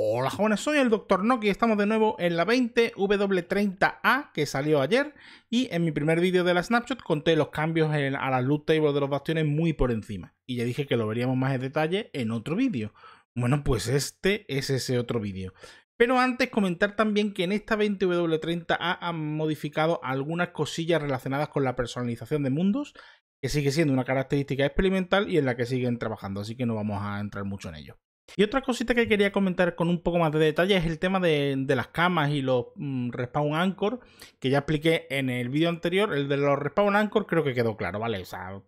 Hola jóvenes, soy el Dr. Noki y estamos de nuevo en la 20W30A que salió ayer y en mi primer vídeo de la snapshot conté los cambios a la loot table de los bastiones muy por encima y ya dije que lo veríamos más en detalle en otro vídeo. Bueno, pues este es ese otro vídeo. Pero antes comentar también que en esta 20W30A han modificado algunas cosillas relacionadas con la personalización de mundos que sigue siendo una característica experimental y en la que siguen trabajando, así que no vamos a entrar mucho en ello. Y otra cosita que quería comentar con un poco más de detalle es el tema de, las camas y los mm, respawn anchor, que ya expliqué en el vídeo anterior. El de los respawn anchor creo que quedó claro, ¿vale? O sea,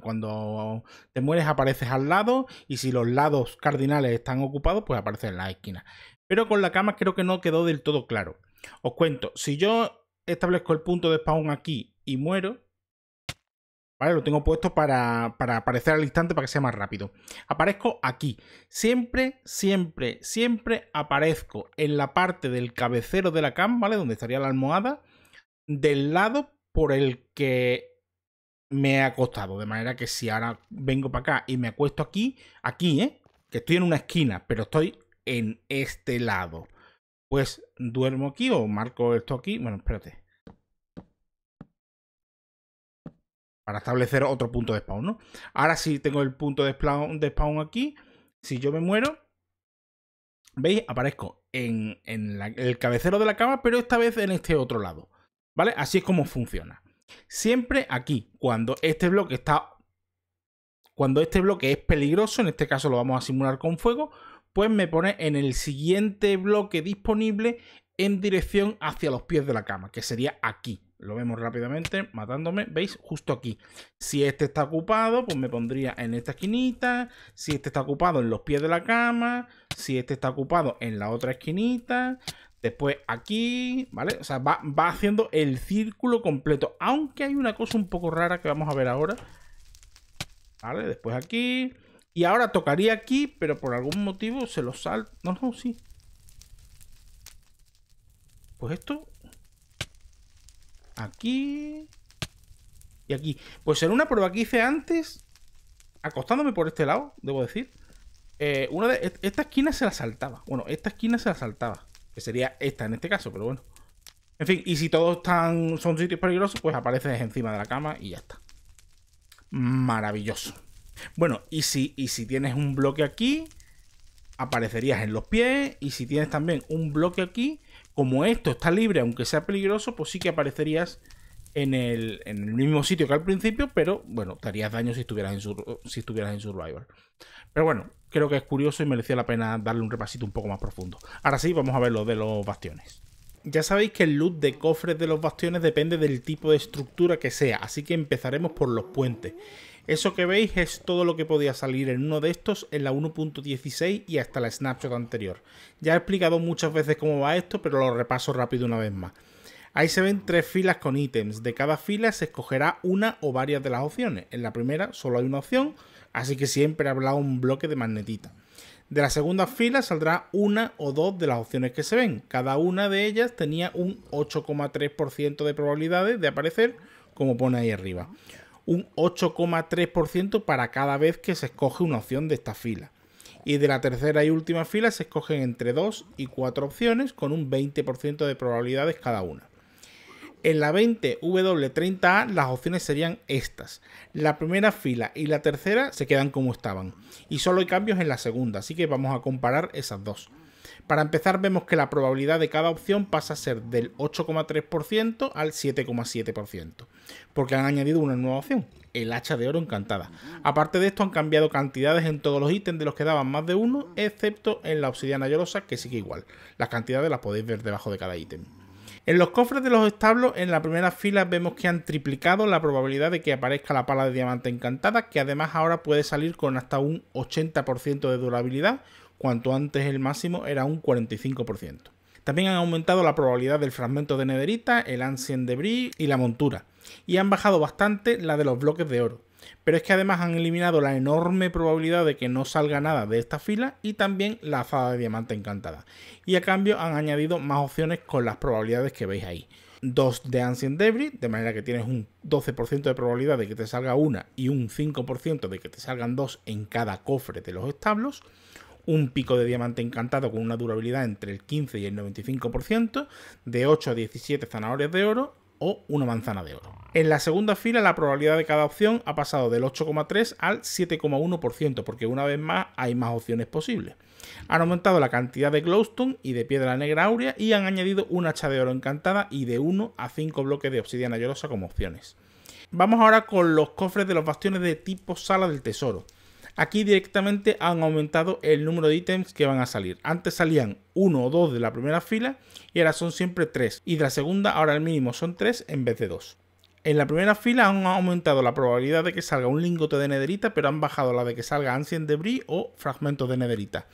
cuando te mueres apareces al lado y si los lados cardinales están ocupados, pues aparece en la esquina. Pero con la cama creo que no quedó del todo claro. Os cuento, si yo establezco el punto de spawn aquí y muero, lo tengo puesto para, para, aparecer al instante para que sea más rápido. Aparezco aquí. Siempre, siempre, siempre aparezco en la parte del cabecero de la cam, ¿vale? Donde estaría la almohada, del lado por el que me he acostado. De manera que si ahora vengo para acá y me acuesto aquí, aquí, ¿eh? Que estoy en una esquina, pero estoy en este lado. Pues duermo aquí o marco esto aquí. Bueno, espérate. para establecer otro punto de spawn, ¿no? Ahora sí tengo el punto de spawn, aquí. Si yo me muero, ¿veis? Aparezco en, el cabecero de la cama, pero esta vez en este otro lado, ¿vale? Así es como funciona. Siempre aquí, cuando este bloque está... Cuando este bloque es peligroso, en este caso lo vamos a simular con fuego, pues me pone en el siguiente bloque disponible en dirección hacia los pies de la cama, que sería aquí, lo vemos rápidamente, matándome, ¿veis? Justo aquí. Si este está ocupado, pues me pondría en esta esquinita. Si este está ocupado, en los pies de la cama. Si este está ocupado, en la otra esquinita. Después aquí, ¿vale? O sea, va, haciendo el círculo completo. Aunque hay una cosa un poco rara que vamos a ver ahora. ¿Vale? Después aquí. Y ahora tocaría aquí, pero por algún motivo se lo salto. No, no, sí. Pues esto Aquí. Y aquí. Pues en una prueba que hice antes, acostándome por este lado, debo decir, eh, una de, e, esta esquina se la saltaba. Bueno, esta esquina se la saltaba. Que sería esta en este caso, pero bueno. En fin, y si todos son sitios peligrosos, pues apareces encima de la cama y ya está. Maravilloso. Bueno, y si, y si tienes un bloque aquí, aparecerías en los pies y si tienes también un bloque aquí, como esto está libre, aunque sea peligroso, pues sí que aparecerías en el, mismo sitio que al principio, pero bueno, te daño si estuvieras, en si estuvieras en Survivor. Pero bueno, creo que es curioso y merecía la pena darle un repasito un poco más profundo. Ahora sí, vamos a ver lo de los bastiones. Ya sabéis que el loot de cofres de los bastiones depende del tipo de estructura que sea, así que empezaremos por los puentes. Eso que veis es todo lo que podía salir en uno de estos en la 1.16 y hasta la snapshot anterior. Ya he explicado muchas veces cómo va esto, pero lo repaso rápido una vez más. Ahí se ven tres filas con ítems. De cada fila se escogerá una o varias de las opciones. En la primera solo hay una opción, así que siempre habrá un bloque de magnetita. De la segunda fila saldrá una o dos de las opciones que se ven. Cada una de ellas tenía un 8,3% de probabilidades de aparecer, como pone ahí arriba un 8,3% para cada vez que se escoge una opción de esta fila. Y de la tercera y última fila se escogen entre 2 y 4 opciones con un 20% de probabilidades cada una. En la 20W30A las opciones serían estas. La primera fila y la tercera se quedan como estaban. Y solo hay cambios en la segunda, así que vamos a comparar esas dos. Para empezar vemos que la probabilidad de cada opción pasa a ser del 8,3% al 7,7%, porque han añadido una nueva opción, el hacha de oro encantada. Aparte de esto han cambiado cantidades en todos los ítems de los que daban más de uno, excepto en la obsidiana llorosa que sigue igual. Las cantidades las podéis ver debajo de cada ítem. En los cofres de los establos, en la primera fila vemos que han triplicado la probabilidad de que aparezca la pala de diamante encantada, que además ahora puede salir con hasta un 80% de durabilidad, cuanto antes el máximo era un 45%. También han aumentado la probabilidad del fragmento de nederita, el ancient debris y la montura. Y han bajado bastante la de los bloques de oro. Pero es que además han eliminado la enorme probabilidad de que no salga nada de esta fila y también la fada de diamante encantada. Y a cambio han añadido más opciones con las probabilidades que veis ahí. Dos de Ancient Debris, de manera que tienes un 12% de probabilidad de que te salga una y un 5% de que te salgan dos en cada cofre de los establos un pico de diamante encantado con una durabilidad entre el 15 y el 95%, de 8 a 17 zanahorias de oro o una manzana de oro. En la segunda fila la probabilidad de cada opción ha pasado del 8,3 al 7,1% porque una vez más hay más opciones posibles. Han aumentado la cantidad de glowstone y de piedra negra áurea y han añadido un hacha de oro encantada y de 1 a 5 bloques de obsidiana llorosa como opciones. Vamos ahora con los cofres de los bastiones de tipo sala del tesoro. Aquí directamente han aumentado el número de ítems que van a salir. Antes salían uno o dos de la primera fila y ahora son siempre tres. Y de la segunda ahora al mínimo son tres en vez de dos. En la primera fila han aumentado la probabilidad de que salga un lingote de nederita, pero han bajado la de que salga Ancient Debris o fragmentos de nederita.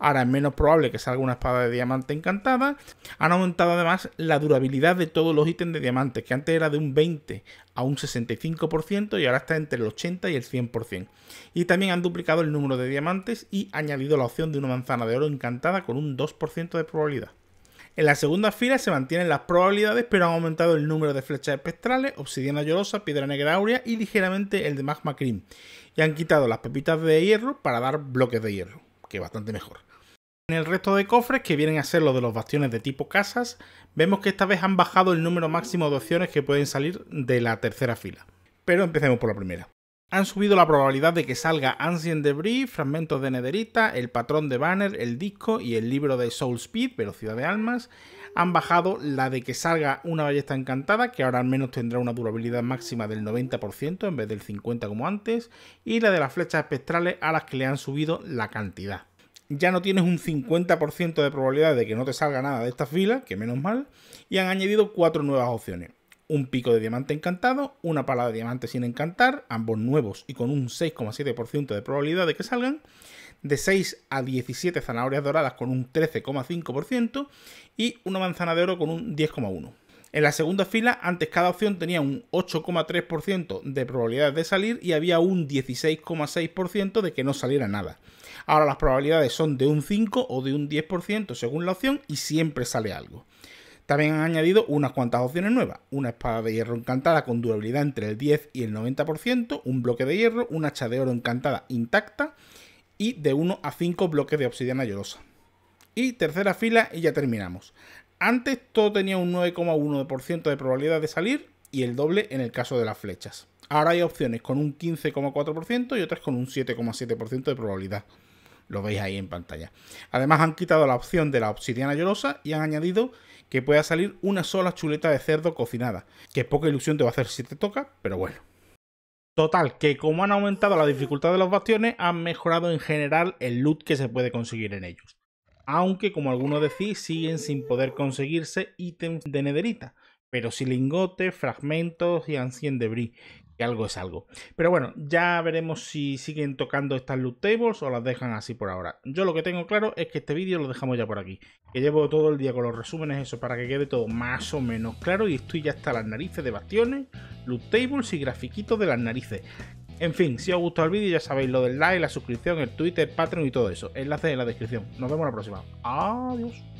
Ahora es menos probable que salga una espada de diamante encantada. Han aumentado además la durabilidad de todos los ítems de diamantes, que antes era de un 20 a un 65% y ahora está entre el 80 y el 100%. Y también han duplicado el número de diamantes y añadido la opción de una manzana de oro encantada con un 2% de probabilidad. En la segunda fila se mantienen las probabilidades, pero han aumentado el número de flechas espectrales, obsidiana llorosa, piedra negra áurea y ligeramente el de magma cream. Y han quitado las pepitas de hierro para dar bloques de hierro, que es bastante mejor. En el resto de cofres, que vienen a ser los de los bastiones de tipo casas, vemos que esta vez han bajado el número máximo de opciones que pueden salir de la tercera fila. Pero empecemos por la primera han subido la probabilidad de que salga Ancient Debris, fragmentos de Nederita, el patrón de Banner, el disco y el libro de Soul Speed, Velocidad de Almas. Han bajado la de que salga una ballesta encantada, que ahora al menos tendrá una durabilidad máxima del 90% en vez del 50% como antes, y la de las flechas espectrales a las que le han subido la cantidad. Ya no tienes un 50% de probabilidad de que no te salga nada de estas filas, que menos mal, y han añadido cuatro nuevas opciones un pico de diamante encantado, una pala de diamante sin encantar, ambos nuevos y con un 6,7% de probabilidad de que salgan, de 6 a 17 zanahorias doradas con un 13,5% y una manzana de oro con un 10,1%. En la segunda fila, antes cada opción tenía un 8,3% de probabilidades de salir y había un 16,6% de que no saliera nada. Ahora las probabilidades son de un 5 o de un 10% según la opción y siempre sale algo. También han añadido unas cuantas opciones nuevas. Una espada de hierro encantada con durabilidad entre el 10 y el 90%, un bloque de hierro, una hacha de oro encantada intacta y de 1 a 5 bloques de obsidiana llorosa. Y tercera fila y ya terminamos. Antes todo tenía un 9,1% de probabilidad de salir y el doble en el caso de las flechas. Ahora hay opciones con un 15,4% y otras con un 7,7% de probabilidad. Lo veis ahí en pantalla. Además han quitado la opción de la obsidiana llorosa y han añadido que pueda salir una sola chuleta de cerdo cocinada. Que poca ilusión te va a hacer si te toca, pero bueno. Total, que como han aumentado la dificultad de los bastiones, han mejorado en general el loot que se puede conseguir en ellos. Aunque, como algunos decís, siguen sin poder conseguirse ítems de nederita, pero sí lingotes, fragmentos y ancien debris, que algo es algo. Pero bueno, ya veremos si siguen tocando estas loot tables o las dejan así por ahora. Yo lo que tengo claro es que este vídeo lo dejamos ya por aquí. Que llevo todo el día con los resúmenes, eso, para que quede todo más o menos claro. Y estoy ya hasta las narices de bastiones, loot tables y grafiquitos de las narices. En fin, si os gustó el vídeo ya sabéis lo del like, la suscripción, el Twitter, el Patreon y todo eso. Enlace en la descripción. Nos vemos la próxima. Adiós.